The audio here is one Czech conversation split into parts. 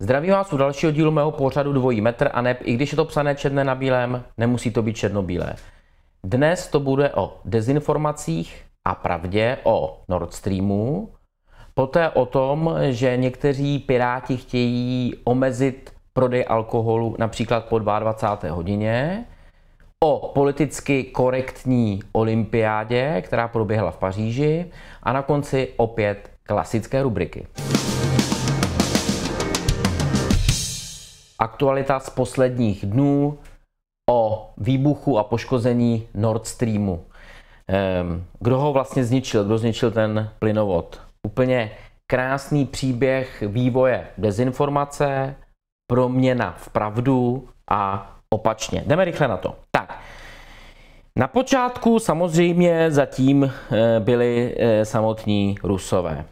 Zdravím vás u dalšího dílu mého pořadu Dvojí metr a neb, i když je to psané černé na bílém, nemusí to být černobílé. Dnes to bude o dezinformacích a pravdě o Nord Streamu Poté o tom, že někteří piráti chtějí omezit prodej alkoholu například po 22. hodině, o politicky korektní olympiádě, která proběhla v Paříži a na konci opět klasické rubriky. Aktualita z posledních dnů o výbuchu a poškození Nord Streamu. Ehm, kdo ho vlastně zničil? Kdo zničil ten plynovod? úplně krásný příběh vývoje dezinformace, proměna v pravdu a opačně. Jdeme rychle na to. Tak, na počátku samozřejmě zatím eh, byli eh, samotní Rusové.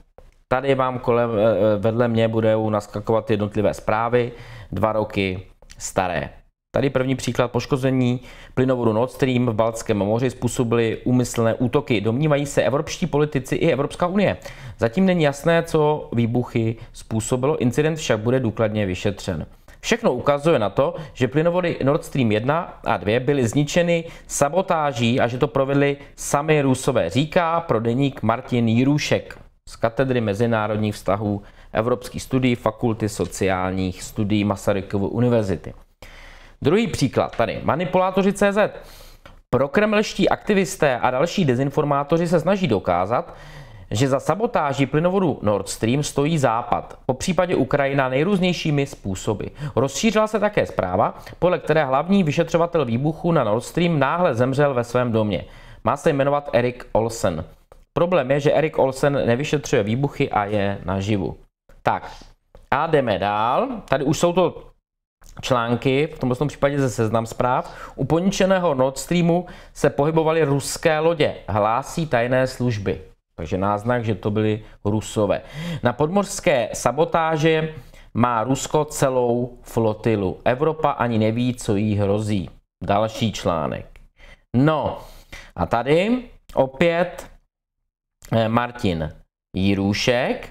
Tady vám kolem, eh, vedle mě budou naskakovat jednotlivé zprávy, dva roky staré. Tady první příklad poškození plynovodu Nord Stream v Baltském moři způsobily úmyslné útoky. Domnívají se evropští politici i Evropská unie. Zatím není jasné, co výbuchy způsobilo, incident však bude důkladně vyšetřen. Všechno ukazuje na to, že plynovody Nord Stream 1 a 2 byly zničeny sabotáží a že to provedli sami Rusové, říká pro deník Martin Jirušek z katedry mezinárodních vztahů Evropských studií Fakulty sociálních studií Masarykovy univerzity. Druhý příklad tady, manipulátoři CZ. Prokremlští aktivisté a další dezinformátoři se snaží dokázat, že za sabotáží plynovodu Nord Stream stojí Západ, po případě Ukrajina nejrůznějšími způsoby. Rozšířila se také zpráva, podle které hlavní vyšetřovatel výbuchu na Nord Stream náhle zemřel ve svém domě. Má se jmenovat Erik Olsen. Problém je, že Erik Olsen nevyšetřuje výbuchy a je naživu. Tak, a jdeme dál. Tady už jsou to články, v tomto případě ze seznam zpráv, u poničeného Nord Streamu se pohybovaly ruské lodě, hlásí tajné služby. Takže náznak, že to byly rusové. Na podmořské sabotáže má Rusko celou flotilu. Evropa ani neví, co jí hrozí. Další článek. No a tady opět eh, Martin Jirůšek,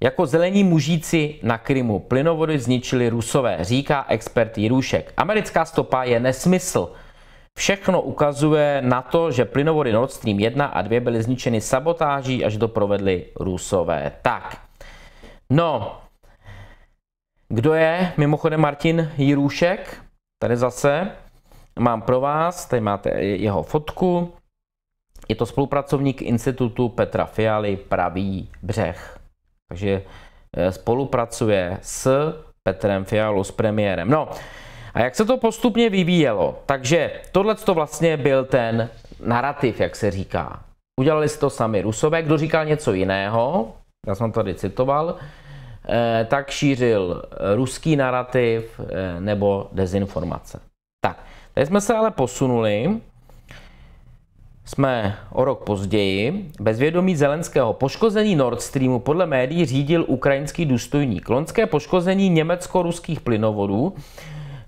jako zelení mužíci na Krymu plynovody zničili Rusové, říká expert Jirušek. Americká stopa je nesmysl. Všechno ukazuje na to, že plynovody Nord Stream 1 a 2 byly zničeny sabotáží až to provedli Rusové. Tak, no, kdo je mimochodem Martin Jirušek? Tady zase mám pro vás, tady máte jeho fotku. Je to spolupracovník Institutu Petra Fialy Pravý břeh. Takže eh, spolupracuje s Petrem Fialou, s premiérem. No, a jak se to postupně vyvíjelo? Takže tohle to vlastně byl ten narrativ, jak se říká. Udělali si to sami Rusové, kdo říkal něco jiného, já jsem tady citoval, eh, tak šířil ruský narrativ eh, nebo dezinformace. Tak, tady jsme se ale posunuli jsme o rok později. Bez vědomí Zelenského poškození Nord Streamu podle médií řídil ukrajinský důstojník. Lonské poškození německo-ruských plynovodů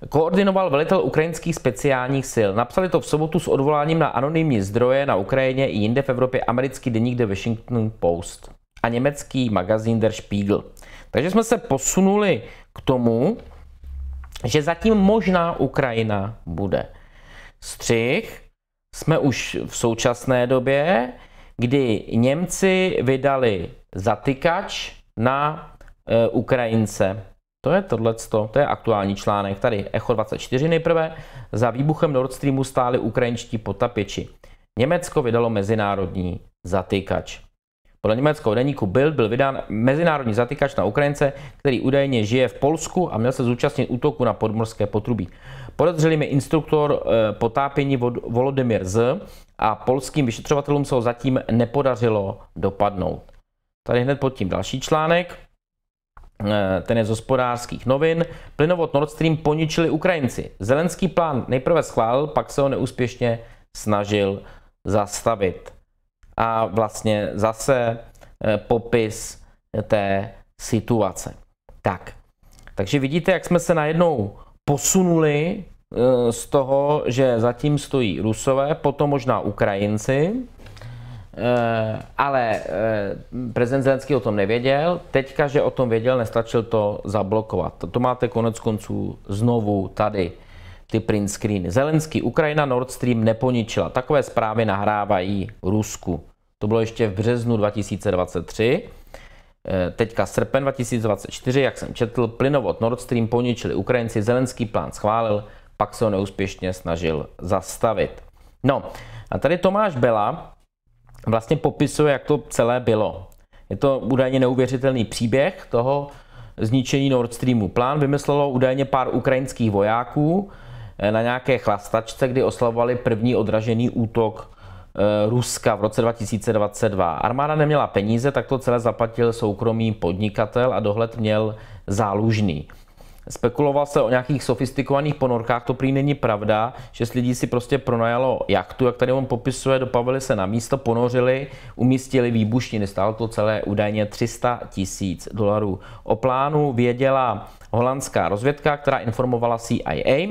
koordinoval velitel ukrajinských speciálních sil. Napsali to v sobotu s odvoláním na anonymní zdroje na Ukrajině i jinde v Evropě americký deník The Washington Post a německý magazín Der Spiegel. Takže jsme se posunuli k tomu, že zatím možná Ukrajina bude. Střih jsme už v současné době, kdy Němci vydali zatykač na e, Ukrajince. To je tohleto, to je aktuální článek. Tady Echo 24 nejprve. Za výbuchem Nord Streamu stály ukrajinští potapěči. Německo vydalo mezinárodní zatykač. Podle německého deníku Bild byl vydán mezinárodní zatykač na Ukrajince, který údajně žije v Polsku a měl se zúčastnit útoku na podmorské potrubí. Podezřelý je instruktor eh, potápění Volodymyr Z a polským vyšetřovatelům se ho zatím nepodařilo dopadnout. Tady hned pod tím další článek eh, ten je z hospodářských novin. Plynovod Nord Stream poničili Ukrajinci. Zelenský plán nejprve schválil, pak se ho neúspěšně snažil zastavit a vlastně zase eh, popis té situace. Tak, takže vidíte, jak jsme se najednou posunuli eh, z toho, že zatím stojí Rusové, potom možná Ukrajinci, eh, ale prezident Zelenský o tom nevěděl. Teďka, že o tom věděl, nestačil to zablokovat. To máte konec konců znovu tady ty print screeny. Zelenský, Ukrajina Nord Stream neponičila. Takové zprávy nahrávají Rusku. To bylo ještě v březnu 2023. E, teďka srpen 2024, jak jsem četl, plynovod Nord Stream poničili Ukrajinci, Zelenský plán schválil, pak se ho neúspěšně snažil zastavit. No, a tady Tomáš Bela vlastně popisuje, jak to celé bylo. Je to údajně neuvěřitelný příběh toho zničení Nord Streamu. Plán vymyslelo údajně pár ukrajinských vojáků, Eh, na nějaké chlastačce, kdy oslavovali první odražený útok eh, Ruska v roce 2022. Armáda neměla peníze, tak to celé zaplatil soukromý podnikatel a dohled měl zálužný. Spekuloval se o nějakých sofistikovaných ponorkách, to prý není pravda. že lidí si prostě pronajalo jachtu, jak tady on popisuje, dopavili se na místo, ponořili, umístili výbušniny. Stálo to celé údajně 300 tisíc dolarů. O plánu věděla holandská rozvědka, která informovala CIA.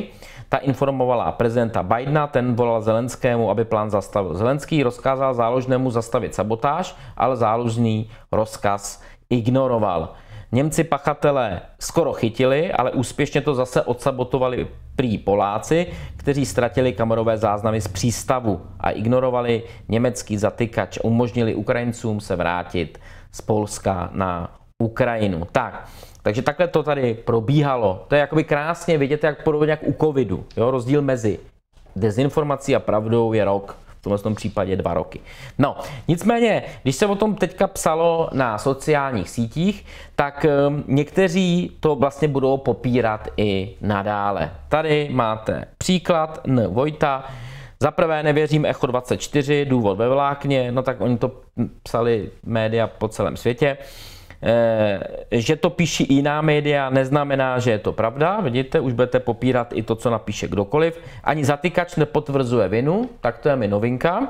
Ta informovala prezidenta Bidena, ten volal Zelenskému, aby plán zastavil. Zelenský rozkázal záložnému zastavit sabotáž, ale záložný rozkaz ignoroval. Němci pachatele skoro chytili, ale úspěšně to zase odsabotovali prý Poláci, kteří ztratili kamerové záznamy z přístavu a ignorovali německý zatykač umožnili Ukrajincům se vrátit z Polska na Ukrajinu. Tak, takže takhle to tady probíhalo. To je jakoby krásně vidět, jak podobně jak u covidu. Jo? Rozdíl mezi dezinformací a pravdou je rok tomhle tom případě dva roky. No, nicméně, když se o tom teďka psalo na sociálních sítích, tak eh, někteří to vlastně budou popírat i nadále. Tady máte příklad N. Vojta, za prvé nevěřím Echo 24, důvod ve vlákně, no tak oni to psali média po celém světě. Eh, že to píší jiná média, neznamená, že je to pravda. Vidíte, už budete popírat i to, co napíše kdokoliv. Ani zatykač nepotvrzuje vinu, tak to je mi novinka.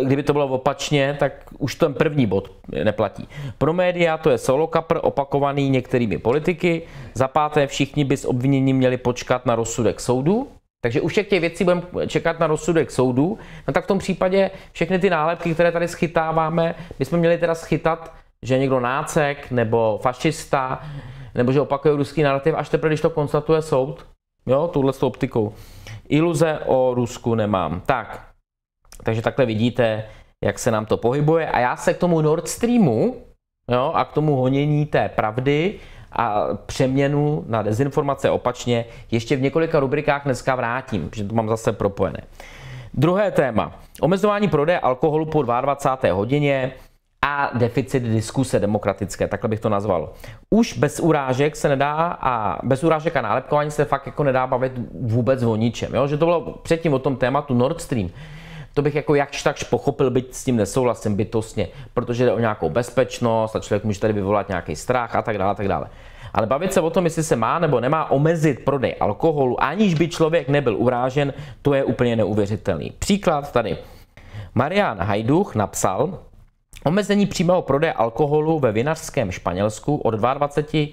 Eh, kdyby to bylo opačně, tak už ten první bod neplatí. Pro média to je solo kapr opakovaný některými politiky. Za páté všichni by s obviněním měli počkat na rozsudek soudu, takže u všech těch věcí budeme čekat na rozsudek soudu. No tak v tom případě všechny ty nálepky, které tady schytáváme, bychom měli teda schytat že je někdo nácek nebo fašista, nebo že opakuje ruský narrativ, až teprve, když to konstatuje soud. Jo, tuhle s optikou. Iluze o Rusku nemám. Tak, takže takhle vidíte, jak se nám to pohybuje. A já se k tomu Nord Streamu jo, a k tomu honění té pravdy a přeměnu na dezinformace opačně ještě v několika rubrikách dneska vrátím, protože to mám zase propojené. Druhé téma. Omezování prodeje alkoholu po 22. hodině a deficit diskuse demokratické, takhle bych to nazval. Už bez urážek se nedá a bez urážek a nálepkování se fakt jako nedá bavit vůbec o ničem. Jo? Že to bylo předtím o tom tématu Nord Stream. To bych jako jakž takž pochopil, byť s tím nesouhlasím bytostně, protože jde o nějakou bezpečnost a člověk může tady vyvolat nějaký strach a tak dále, a tak dále. Ale bavit se o tom, jestli se má nebo nemá omezit prodej alkoholu, aniž by člověk nebyl urážen, to je úplně neuvěřitelný. Příklad tady. Marian Hajduch napsal, Omezení přímého prodeje alkoholu ve vinařském Španělsku od 22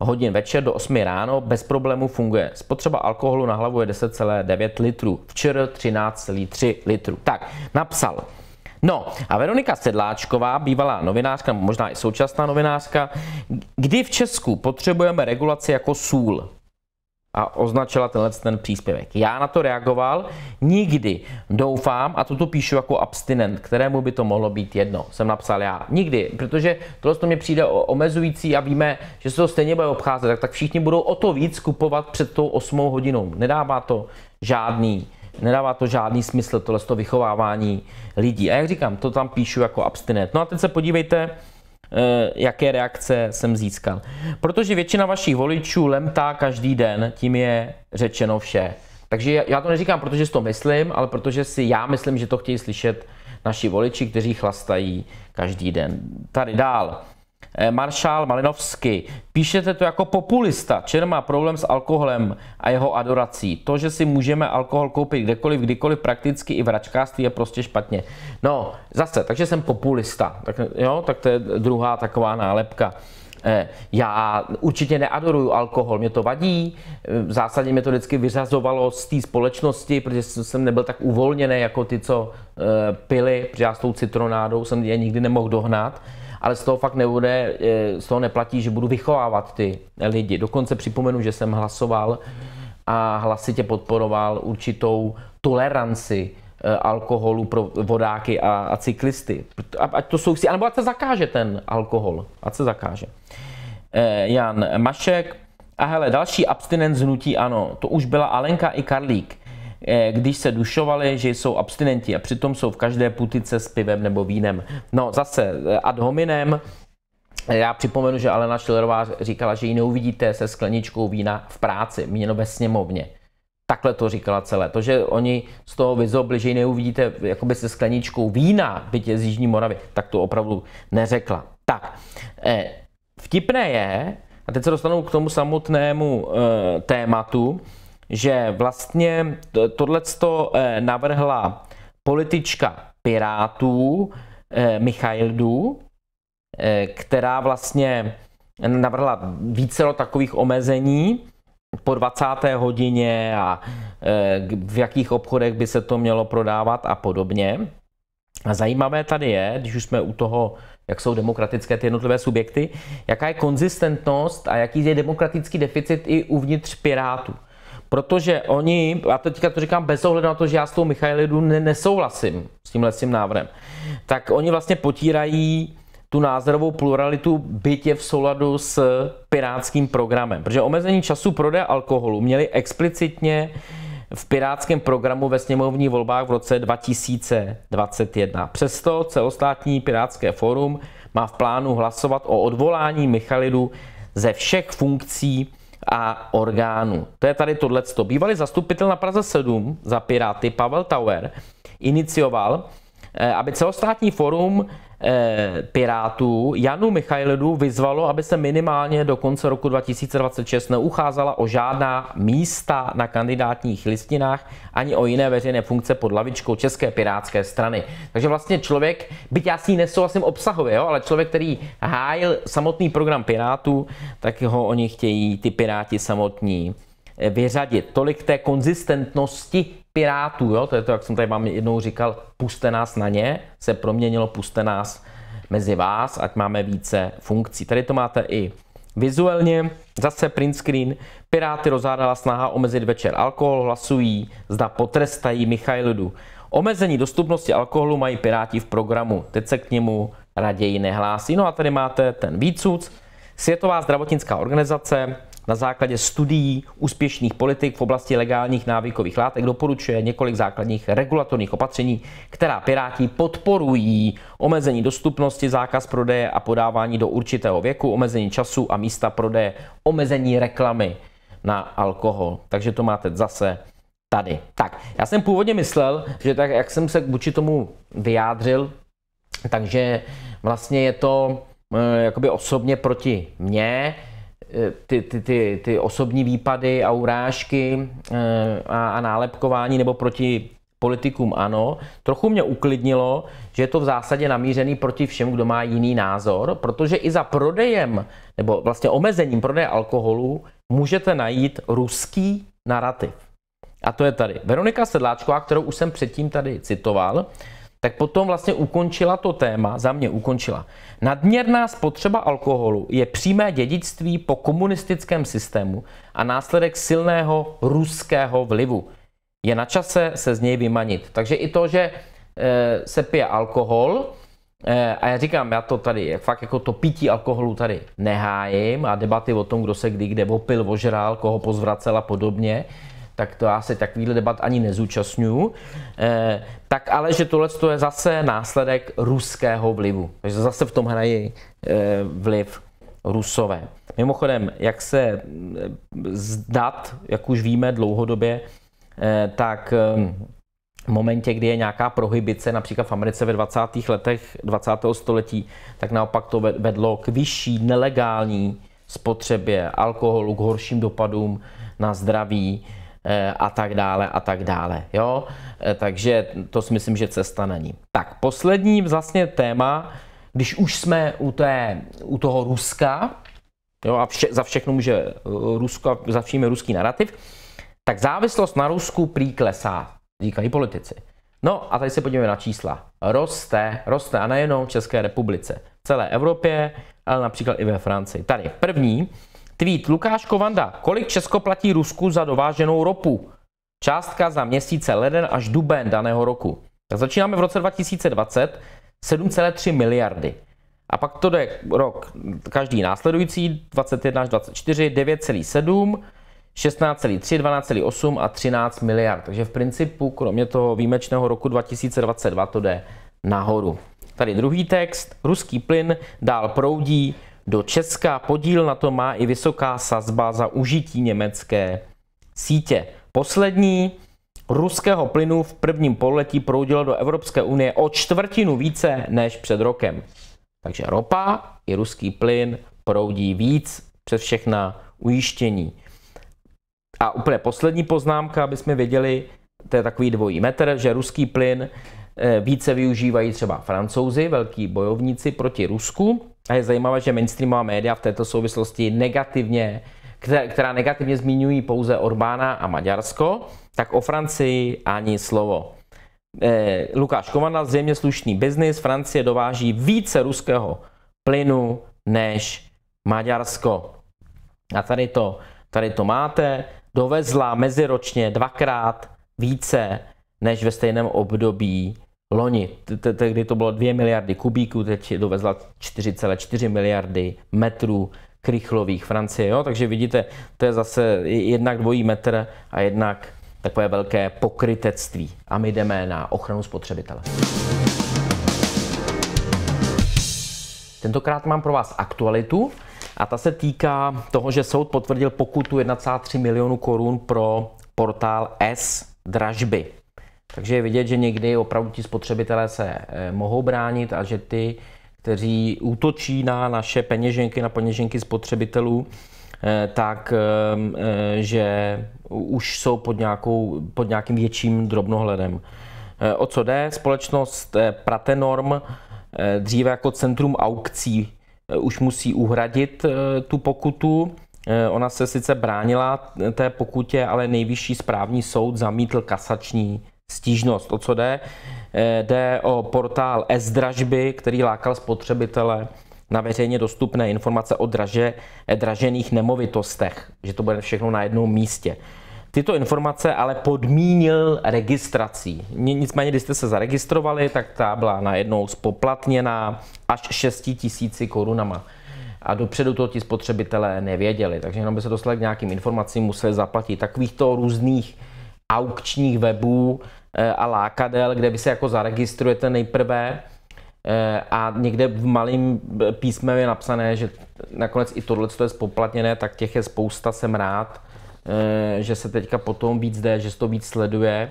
hodin večer do 8 ráno bez problémů funguje. Spotřeba alkoholu na hlavu je 10,9 litrů, včer 13,3 litrů. Tak, napsal. No a Veronika Sedláčková, bývalá novinářka, možná i současná novinářka, kdy v Česku potřebujeme regulaci jako sůl? a označila tenhle ten příspěvek. Já na to reagoval, nikdy doufám, a toto píšu jako abstinent, kterému by to mohlo být jedno, jsem napsal já, nikdy, protože tohle to mě přijde omezující a víme, že se to stejně bude obcházet, tak, tak všichni budou o to víc kupovat před tou 8 hodinou. Nedává to žádný, nedává to žádný smysl, tohle to vychovávání lidí. A jak říkám, to tam píšu jako abstinent. No a teď se podívejte, Eh, jaké reakce jsem získal. Protože většina vašich voličů lemtá každý den, tím je řečeno vše. Takže já to neříkám, protože si to myslím, ale protože si já myslím, že to chtějí slyšet naši voliči, kteří chlastají každý den. Tady dál. Eh, maršál Malinovský. Píšete to jako populista. Čer má problém s alkoholem a jeho adorací. To, že si můžeme alkohol koupit kdekoliv, kdykoliv, prakticky i v račkářství je prostě špatně. No, zase, takže jsem populista. Tak, jo, tak to je druhá taková nálepka. Eh, já určitě neadoruju alkohol, mě to vadí, v eh, zásadě mě to vždycky vyřazovalo z té společnosti, protože jsem nebyl tak uvolněný jako ty, co pili, protože já s tou citronádou jsem je nikdy nemohl dohnat ale z toho fakt nebude, eh, z toho neplatí, že budu vychovávat ty lidi. Dokonce připomenu, že jsem hlasoval a hlasitě podporoval určitou toleranci eh, alkoholu pro vodáky a, a cyklisty. ať to si, anebo ať se zakáže ten alkohol, ať se zakáže. Eh, Jan Mašek, a hele, další abstinenc hnutí ano, to už byla Alenka i Karlík. Eh, když se dušovali, že jsou abstinenti a přitom jsou v každé putice s pivem nebo vínem. No zase eh, ad hominem, eh, já připomenu, že Alena Šilerová říkala, že ji neuvidíte se skleničkou vína v práci, měno ve sněmovně. Takhle to říkala celé. To, že oni z toho vyzobli, že ji neuvidíte jakoby se skleničkou vína, byť je z Jižní Moravy, tak to opravdu neřekla. Tak, vtipné je, a teď se dostanu k tomu samotnému e, tématu, že vlastně tohleto eh, navrhla politička Pirátů eh, Michaildu, eh, která vlastně navrhla více takových omezení po 20. hodině a v jakých obchodech by se to mělo prodávat a podobně. A zajímavé tady je, když už jsme u toho, jak jsou demokratické ty jednotlivé subjekty, jaká je konzistentnost a jaký je demokratický deficit i uvnitř Pirátů. Protože oni, a teďka to říkám bez ohledu na to, že já s tou Michailidu nesouhlasím, s tímhle s tím návrhem, tak oni vlastně potírají tu názorovou pluralitu bytě v souladu s pirátským programem. Protože omezení času prodeje alkoholu měli explicitně v pirátském programu ve sněmovní volbách v roce 2021. Přesto celostátní pirátské fórum má v plánu hlasovat o odvolání Michalidu ze všech funkcí a orgánů. To je tady tohleto. Bývalý zastupitel na Praze 7 za Piráty Pavel Tauer inicioval, eh, aby celostátní forum Eh, Pirátů Janu Michailidu vyzvalo, aby se minimálně do konce roku 2026 neucházela o žádná místa na kandidátních listinách ani o jiné veřejné funkce pod lavičkou České pirátské strany. Takže vlastně člověk, byť já s ní nesouhlasím obsahově, jo, ale člověk, který hájil samotný program Pirátů, tak ho oni chtějí ty Piráti samotní eh, vyřadit. Tolik té konzistentnosti pirátů, jo? to je to, jak jsem tady vám jednou říkal, puste nás na ně, se proměnilo puste nás mezi vás, ať máme více funkcí. Tady to máte i vizuálně, zase print screen, Piráty rozhádala snaha omezit večer alkohol, hlasují, zda potrestají Michailudu. Omezení dostupnosti alkoholu mají Piráti v programu, teď se k němu raději nehlásí. No a tady máte ten výcuc, Světová zdravotnická organizace na základě studií úspěšných politik v oblasti legálních návykových látek doporučuje několik základních regulatorních opatření, která Piráti podporují. Omezení dostupnosti, zákaz prodeje a podávání do určitého věku, omezení času a místa prodeje, omezení reklamy na alkohol. Takže to máte zase tady. Tak, já jsem původně myslel, že tak, jak jsem se vůči tomu vyjádřil, takže vlastně je to e, jakoby osobně proti mně, Eh, ty, ty, ty, ty osobní výpady a urážky eh, a, a nálepkování nebo proti politikům ano. Trochu mě uklidnilo, že je to v zásadě namířený proti všem, kdo má jiný názor, protože i za prodejem, nebo vlastně omezením prodeje alkoholu, můžete najít ruský narrativ. A to je tady. Veronika Sedláčková, kterou už jsem předtím tady citoval, tak potom vlastně ukončila to téma, za mě ukončila. Nadměrná spotřeba alkoholu je přímé dědictví po komunistickém systému a následek silného ruského vlivu. Je na čase se z něj vymanit. Takže i to, že e, se pije alkohol, e, a já říkám, já to tady, fakt jako to pití alkoholu tady nehájím a debaty o tom, kdo se kdy kde opil, ožral, koho pozvracel a podobně, tak to já se takovýhle debat ani nezúčastňuju, eh, tak ale, že tohle je zase následek ruského vlivu. Takže zase v tom hrají eh, vliv rusové. Mimochodem, jak se eh, zdat, jak už víme dlouhodobě, eh, tak eh, v momentě, kdy je nějaká prohibice, například v Americe ve 20. letech 20. století, tak naopak to vedlo k vyšší nelegální spotřebě alkoholu, k horším dopadům na zdraví, Eh, a tak dále a tak dále. Jo? Eh, takže to si myslím, že cesta na ní. Tak poslední vlastně téma, když už jsme u, té, u toho Ruska, jo, a vše, za všechno může eh, Rusko, za vším je ruský narrativ, tak závislost na Rusku prý klesá, říkají politici. No a tady se podíváme na čísla. Roste, roste a nejenom v České republice, v celé Evropě, ale například i ve Francii. Tady první, Tweet Lukáš Kovanda. Kolik Česko platí Rusku za dováženou ropu? Částka za měsíce leden až duben daného roku. Tak začínáme v roce 2020 7,3 miliardy. A pak to jde rok každý následující, 21 až 24, 9,7, 16,3, 12,8 a 13 miliard. Takže v principu, kromě toho výjimečného roku 2022, to jde nahoru. Tady druhý text. Ruský plyn dál proudí do Česka. Podíl na to má i vysoká sazba za užití německé sítě. Poslední ruského plynu v prvním pololetí proudilo do Evropské unie o čtvrtinu více než před rokem. Takže ropa i ruský plyn proudí víc přes všechna ujištění. A úplně poslední poznámka, aby jsme věděli, to je takový dvojí metr, že ruský plyn eh, více využívají třeba francouzi, velký bojovníci proti Rusku, a je zajímavé, že mainstreamová média v této souvislosti negativně, která negativně zmiňují pouze Orbána a Maďarsko, tak o Francii ani slovo. Eh, Lukáš Kovana, zřejmě slušný biznis, Francie dováží více ruského plynu než Maďarsko. A tady to, tady to máte, dovezla meziročně dvakrát více než ve stejném období loni. Tehdy to bylo 2 miliardy kubíků, teď dovezla 4,4 miliardy metrů krychlových Francie. Jo? Takže vidíte, to je zase jednak dvojí metr a jednak takové velké pokrytectví. A my jdeme na ochranu spotřebitele. Tentokrát mám pro vás aktualitu a ta se týká toho, že soud potvrdil pokutu 1,3 milionu korun pro portál S dražby. Takže je vidět, že někdy opravdu ti spotřebitelé se eh, mohou bránit a že ty, kteří útočí na naše peněženky, na peněženky spotřebitelů, eh, tak ehm, eh, že už jsou pod, nějakou, pod nějakým větším drobnohledem. O co jde? Společnost Pratenorm dříve jako centrum aukcí už musí uhradit tu pokutu. Ona se sice bránila té pokutě, ale nejvyšší správní soud zamítl kasační stížnost. O co jde? Eh, jde o portál e-dražby, který lákal spotřebitele na veřejně dostupné informace o draže, eh, dražených nemovitostech, že to bude všechno na jednom místě. Tyto informace ale podmínil registrací. Nicméně, když jste se zaregistrovali, tak ta byla najednou spoplatněná až 6 tisíci korunama. A dopředu to ti spotřebitelé nevěděli, takže jenom by se dostali k nějakým informacím, museli zaplatit. Takovýchto různých aukčních webů Eh, a lákadel, kde vy se jako zaregistrujete nejprve eh, a někde v malým eh, písmem je napsané, že nakonec i tohle je spoplatněné, tak těch je spousta, jsem rád, že se teďka potom víc jde, že se to víc sleduje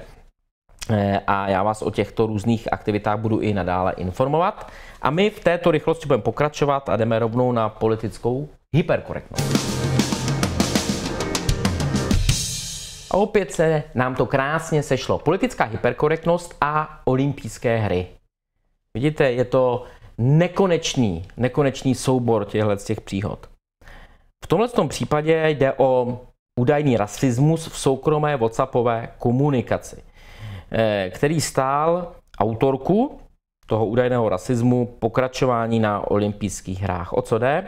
a já vás o těchto různých aktivitách budu i nadále informovat. A my v této rychlosti budeme pokračovat a jdeme rovnou na politickou hyperkorektnost. A opět se nám to krásně sešlo. Politická hyperkorektnost a olympijské hry. Vidíte, je to nekonečný, nekonečný soubor těchto z těch příhod. V tomhle tom případě jde o údajný rasismus v soukromé WhatsAppové komunikaci, eh, který stál autorku toho údajného rasismu pokračování na olympijských hrách. O co jde?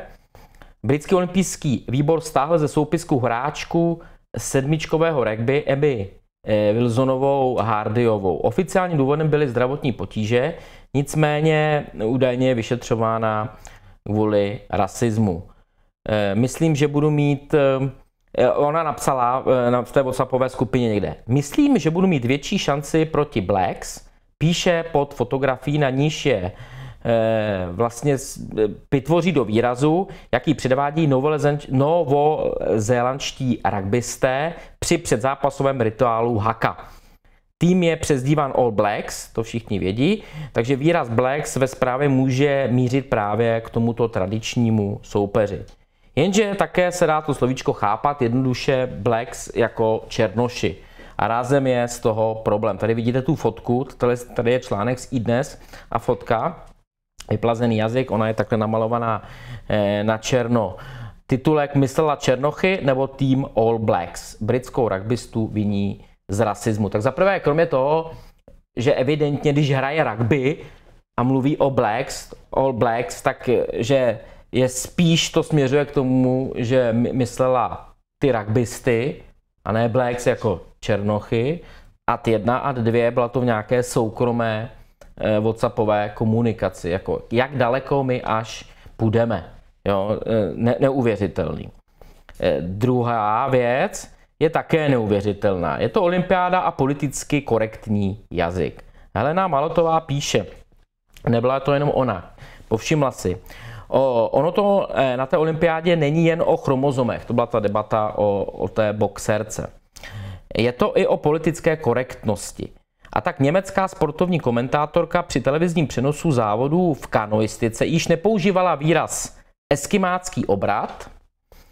Britský olympijský výbor stáhl ze soupisku hráčku sedmičkového rugby eby eh, Wilsonovou Hardyovou. Oficiálním důvodem byly zdravotní potíže, nicméně údajně je vyšetřována kvůli rasismu. Eh, myslím, že budu mít eh, Ona napsala v té WhatsAppové skupině někde. Myslím, že budu mít větší šanci proti Blacks. Píše pod fotografií, na níž je Eh, vlastně eh, vytvoří do výrazu, jaký předvádí novozélandští rugbysté při předzápasovém rituálu haka. Tým je přezdívan All Blacks, to všichni vědí, takže výraz Blacks ve zprávě může mířit právě k tomuto tradičnímu soupeři. Jenže také se dá to slovíčko chápat jednoduše Blacks jako černoši. A rázem je z toho problém. Tady vidíte tu fotku, tady je článek z iDnes a fotka vyplazený jazyk, ona je takhle namalovaná eh, na černo. Titulek myslela Černochy nebo tým All Blacks. Britskou rugbystu viní z rasismu. Tak zaprvé, kromě toho, že evidentně, když hraje rugby a mluví o Blacks, All Blacks, tak eh, že je spíš to směřuje k tomu, že myslela ty rugbysty, a ne Blacks jako Černochy. A jedna a dvě byla to v nějaké soukromé Eh, WhatsAppové komunikaci. Jako jak daleko my až půjdeme. Jo, eh, ne, neuvěřitelný. Eh, druhá věc je také neuvěřitelná. Je to olympiáda a politicky korektní jazyk. Helena Malotová píše, nebyla to jenom ona, povšimla si, O, ono to na té olympiádě není jen o chromozomech, to byla ta debata o, o té boxerce. Je to i o politické korektnosti. A tak německá sportovní komentátorka při televizním přenosu závodů v kanoistice již nepoužívala výraz eskimácký obrat,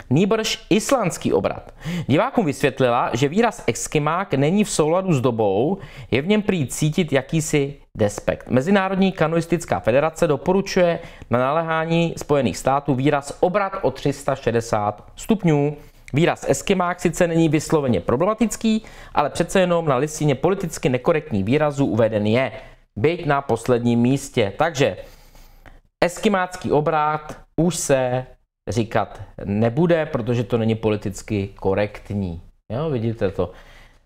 nýbrž islandský obrat. Divákům vysvětlila, že výraz eskimák není v souladu s dobou, je v něm prý cítit jakýsi despekt. Mezinárodní kanoistická federace doporučuje na naléhání Spojených států výraz obrat o 360 stupňů. Výraz Eskimák sice není vysloveně problematický, ale přece jenom na listině politicky nekorektní výrazů uveden je, byť na posledním místě. Takže eskimácký obrát už se říkat nebude, protože to není politicky korektní. Jo, vidíte to.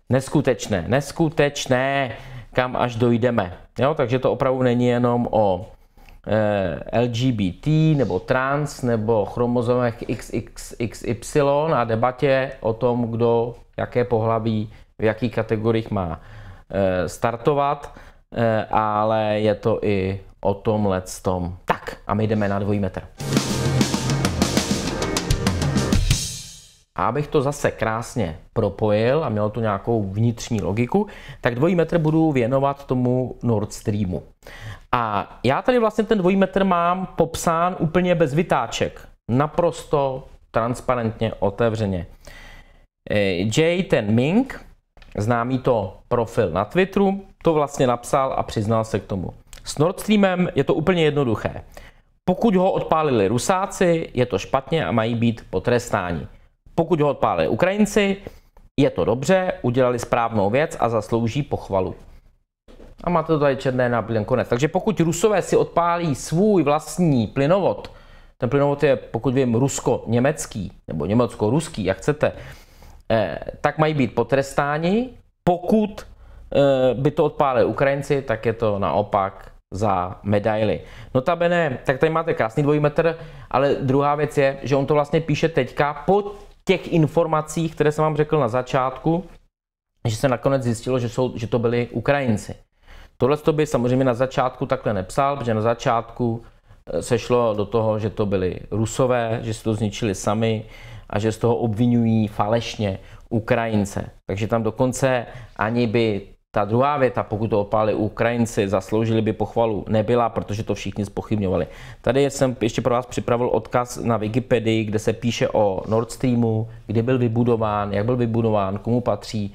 Neskutečné, neskutečné, kam až dojdeme. Jo, takže to opravdu není jenom o Eh, LGBT nebo trans nebo chromozomech XXXY a debatě o tom, kdo jaké pohlaví v jakých kategoriích má eh, startovat, eh, ale je to i o tomhle tom. Tak a my jdeme na dvojí metr. A abych to zase krásně propojil a měl tu nějakou vnitřní logiku, tak dvojí metr budu věnovat tomu Nord Streamu. A já tady vlastně ten dvojí metr mám popsán úplně bez vytáček. Naprosto transparentně, otevřeně. E, J. ten Ming, známý to profil na Twitteru, to vlastně napsal a přiznal se k tomu. S Nord Streamem je to úplně jednoduché. Pokud ho odpálili Rusáci, je to špatně a mají být potrestáni. Pokud ho odpálili Ukrajinci, je to dobře, udělali správnou věc a zaslouží pochvalu. A máte to tady černé na plyn konec. Takže pokud Rusové si odpálí svůj vlastní plynovod, ten plynovod je, pokud vím, rusko-německý, nebo německo-ruský, jak chcete, eh, tak mají být potrestáni. Pokud eh, by to odpálili Ukrajinci, tak je to naopak za medaily. Notabene, tak tady máte krásný dvojmetr, ale druhá věc je, že on to vlastně píše teďka po těch informacích, které jsem vám řekl na začátku, že se nakonec zjistilo, že, jsou, že to byli Ukrajinci. Tohle to by samozřejmě na začátku takhle nepsal, protože na začátku eh, se šlo do toho, že to byli Rusové, že si to zničili sami a že z toho obvinují falešně Ukrajince. Takže tam dokonce ani by ta druhá věta, pokud to opáli Ukrajinci, zasloužili by pochvalu, nebyla, protože to všichni spochybňovali. Tady jsem ještě pro vás připravil odkaz na Wikipedii, kde se píše o Nord Streamu, kdy byl vybudován, jak byl vybudován, komu patří.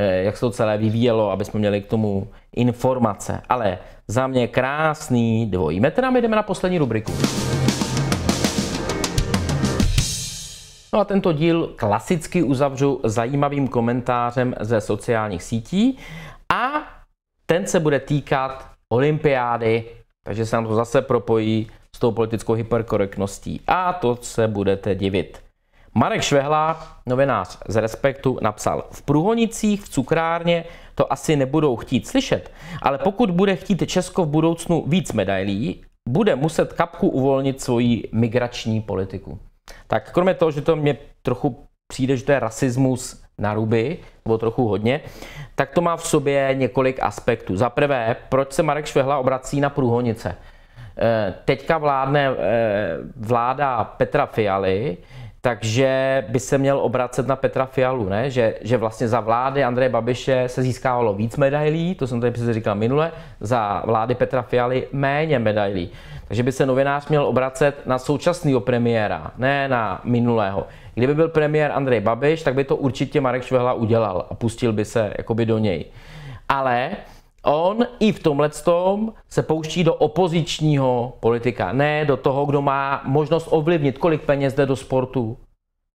Eh, jak se to celé vyvíjelo, aby jsme měli k tomu informace. Ale za mě krásný dvojí metr a my jdeme na poslední rubriku. No a tento díl klasicky uzavřu zajímavým komentářem ze sociálních sítí a ten se bude týkat olympiády, takže se nám to zase propojí s tou politickou hyperkorektností a to se budete divit. Marek Švehla, novinář z Respektu, napsal, v Průhonicích, v cukrárně to asi nebudou chtít slyšet, ale pokud bude chtít Česko v budoucnu víc medailí, bude muset kapku uvolnit svoji migrační politiku. Tak kromě toho, že to mě trochu přijde, že to je rasismus na ruby, nebo trochu hodně, tak to má v sobě několik aspektů. Za prvé, proč se Marek Švehla obrací na průhonice? Eh, teďka vládne eh, vláda Petra Fialy, takže by se měl obracet na Petra Fialu, ne? Že, že vlastně za vlády Andreje Babiše se získávalo víc medailí, to jsem tady přece říkal minule, za vlády Petra Fialy méně medailí. Takže by se novinář měl obracet na současného premiéra, ne na minulého. Kdyby byl premiér Andrej Babiš, tak by to určitě Marek Švehla udělal a pustil by se jakoby do něj. Ale on i v tomhle tom se pouští do opozičního politika, ne do toho, kdo má možnost ovlivnit, kolik peněz jde do sportu,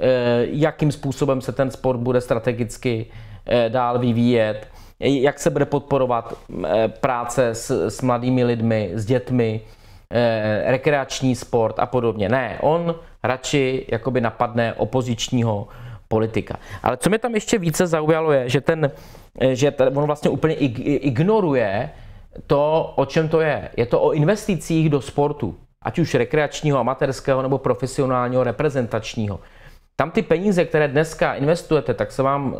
eh, jakým způsobem se ten sport bude strategicky eh, dál vyvíjet, eh, jak se bude podporovat mm, práce s, s mladými lidmi, s dětmi, rekreační sport a podobně. Ne, on radši jakoby napadne opozičního politika. Ale co mě tam ještě více zaujalo je, že ten, eh, že on vlastně úplně ignoruje to, o čem to je. Je to o investicích do sportu, ať už rekreačního, amatérského nebo profesionálního, reprezentačního. Tam ty peníze, které dneska investujete, tak se vám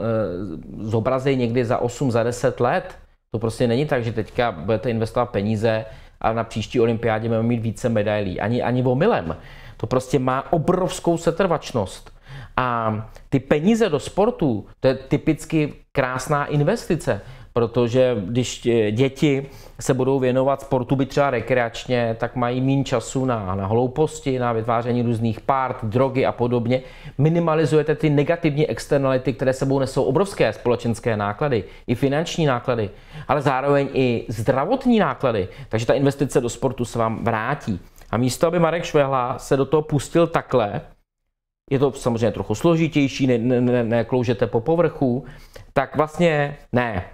e, někdy za 8, za 10 let. To prostě není tak, že teďka budete investovat peníze a na příští olympiádě budeme mít více medailí. Ani, ani omylem. To prostě má obrovskou setrvačnost. A ty peníze do sportu, to je typicky krásná investice, protože když eh, děti se budou věnovat sportu, by třeba rekreačně, tak mají méně času na, na hlouposti, na vytváření různých párt, drogy a podobně. Minimalizujete ty negativní externality, které sebou nesou obrovské společenské náklady, i finanční náklady, ale zároveň i zdravotní náklady. Takže ta investice do sportu se vám vrátí. A místo, aby Marek Švehla se do toho pustil takhle, je to samozřejmě trochu složitější, nekloužete ne, ne, ne po povrchu, tak vlastně ne.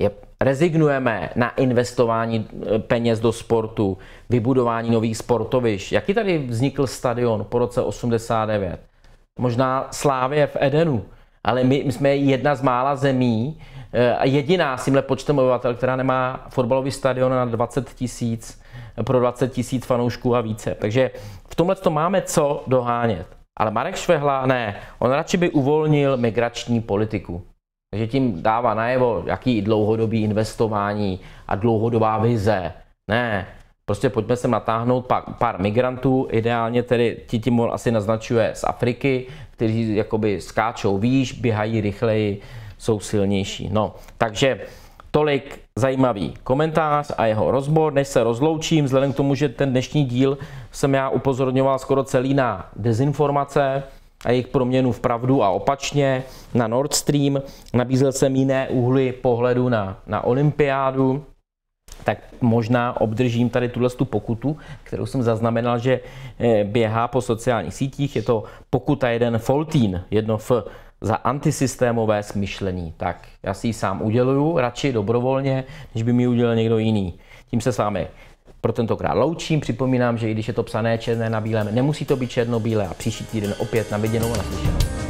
Je, rezignujeme na investování eh, peněz do sportu, vybudování nových sportovišť. Jaký tady vznikl stadion po roce 89? Možná Slávě v Edenu, ale my, my jsme jedna z mála zemí, eh, jediná s tímhle počtem obyvatel, která nemá fotbalový stadion na 20 tisíc pro 20 tisíc fanoušků a více. Takže v tomhle to máme co dohánět. Ale Marek Švehla ne, on radši by uvolnil migrační politiku. Takže tím dává najevo, jaký dlouhodobý investování a dlouhodobá vize. Ne, prostě pojďme sem natáhnout pár, pár migrantů, ideálně tedy ti tím on asi naznačuje z Afriky, kteří jakoby skáčou výš, běhají rychleji, jsou silnější. No, takže Tolik zajímavý komentář a jeho rozbor. Než se rozloučím, vzhledem k tomu, že ten dnešní díl jsem já upozorňoval skoro celý na dezinformace a jejich proměnu v pravdu a opačně, na Nord Stream, nabízel jsem jiné úhly pohledu na, na olympiádu, tak možná obdržím tady tuhle tu pokutu, kterou jsem zaznamenal, že eh, běhá po sociálních sítích. Je to pokuta jeden Foltín, jedno F za antisystémové smyšlení. Tak já si ji sám uděluju, radši dobrovolně, než by mi udělal někdo jiný. Tím se s vámi pro tentokrát loučím. Připomínám, že i když je to psané černé na bílém, nemusí to být černobílé a příští týden opět na viděnou a naslyšenou.